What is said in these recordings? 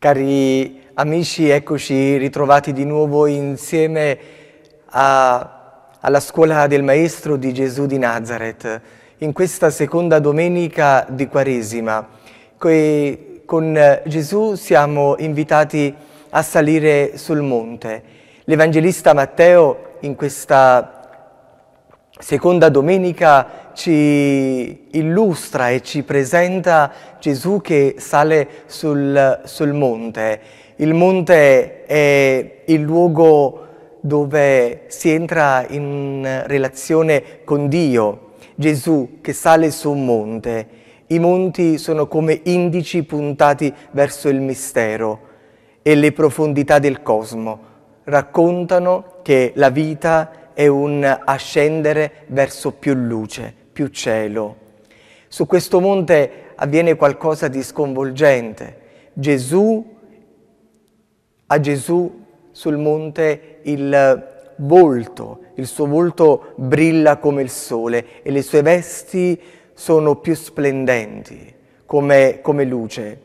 Cari amici, eccoci ritrovati di nuovo insieme a, alla scuola del Maestro di Gesù di Nazareth, in questa seconda domenica di Quaresima. Que, con Gesù siamo invitati a salire sul monte. L'Evangelista Matteo in questa seconda domenica ci illustra e ci presenta Gesù che sale sul, sul monte. Il monte è il luogo dove si entra in relazione con Dio. Gesù che sale su un monte. I monti sono come indici puntati verso il mistero e le profondità del cosmo. Raccontano che la vita è è un ascendere verso più luce, più cielo. Su questo monte avviene qualcosa di sconvolgente. Gesù, a Gesù sul monte il volto, il suo volto brilla come il sole e le sue vesti sono più splendenti come, come luce.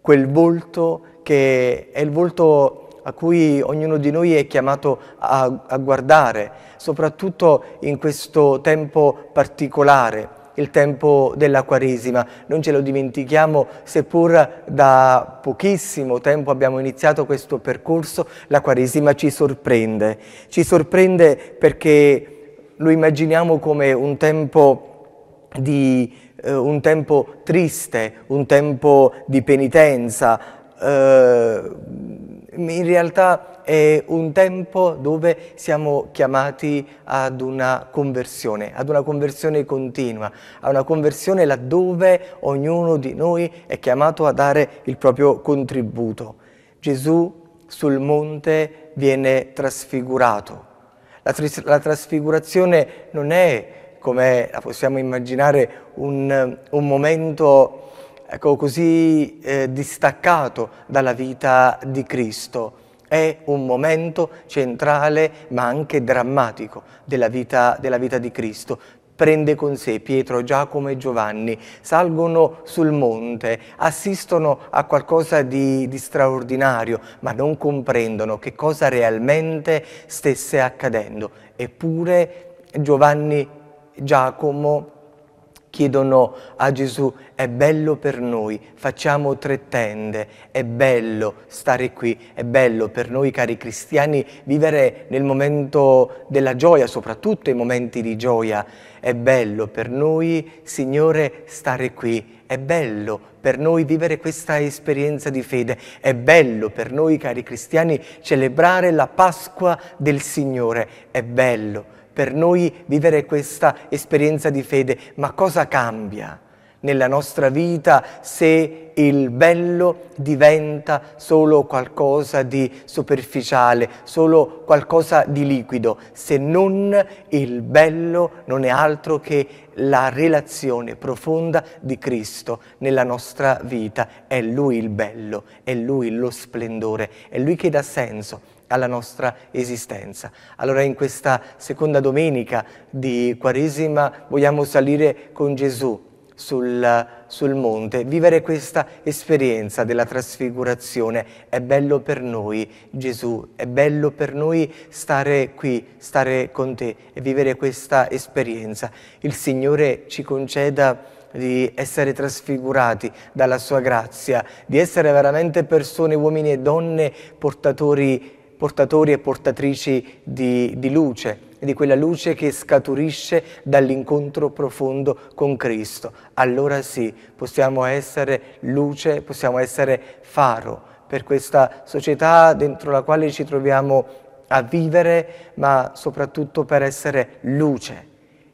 Quel volto che è il volto a cui ognuno di noi è chiamato a, a guardare, soprattutto in questo tempo particolare, il tempo della Quaresima. Non ce lo dimentichiamo, seppur da pochissimo tempo abbiamo iniziato questo percorso, la Quaresima ci sorprende. Ci sorprende perché lo immaginiamo come un tempo, di, eh, un tempo triste, un tempo di penitenza, eh, in realtà è un tempo dove siamo chiamati ad una conversione, ad una conversione continua, a una conversione laddove ognuno di noi è chiamato a dare il proprio contributo. Gesù sul monte viene trasfigurato. La, tris- la trasfigurazione non è, come la possiamo immaginare, un, un momento ecco, così eh, distaccato dalla vita di Cristo. È un momento centrale ma anche drammatico della vita, della vita di Cristo prende con sé Pietro, Giacomo e Giovanni, salgono sul monte, assistono a qualcosa di, di, straordinario, ma non comprendono che cosa realmente stesse accadendo. Eppure Giovanni, Giacomo chiedono a Gesù, è bello per noi, facciamo tre tende, è bello stare qui, è bello per noi cari cristiani vivere nel momento della gioia, soprattutto i momenti di gioia, è bello per noi Signore stare qui, è bello per noi vivere questa esperienza di fede, è bello per noi cari cristiani celebrare la Pasqua del Signore, è bello per noi vivere questa esperienza di fede, ma cosa cambia? nella nostra vita se il bello diventa solo qualcosa di superficiale, solo qualcosa di liquido, se non il bello non è altro che la relazione profonda di Cristo nella nostra vita. È Lui il bello, è Lui lo splendore, è Lui che dà senso alla nostra esistenza. Allora in questa seconda domenica di Quaresima vogliamo salire con Gesù sul, sul, monte, vivere questa esperienza della trasfigurazione. È bello per noi, Gesù, è bello per noi stare qui, stare con te e vivere questa esperienza. Il Signore ci conceda di essere trasfigurati dalla sua grazia, di essere veramente persone, uomini e donne portatori, portatori e portatrici di, di luce e di quella luce che scaturisce dall'incontro profondo con Cristo. Allora sì, possiamo essere luce, possiamo essere faro per questa società dentro la quale ci troviamo a vivere, ma soprattutto per essere luce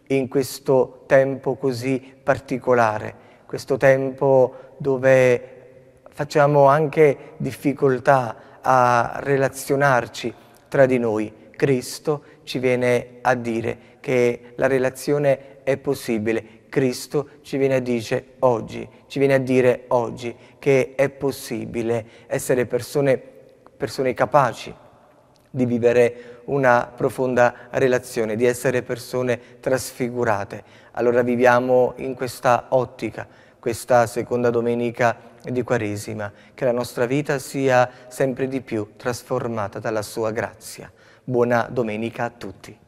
in questo tempo così particolare, questo tempo dove facciamo anche difficoltà a relazionarci tra di noi. Cristo ci viene a dire che la relazione è possibile. Cristo ci viene a dire oggi, ci viene a dire oggi che è possibile essere persone, persone capaci di vivere una profonda relazione, di essere persone trasfigurate. Allora viviamo in questa ottica, questa seconda domenica di Quaresima, che la nostra vita sia sempre di più trasformata dalla sua grazia. Buona domenica a tutti.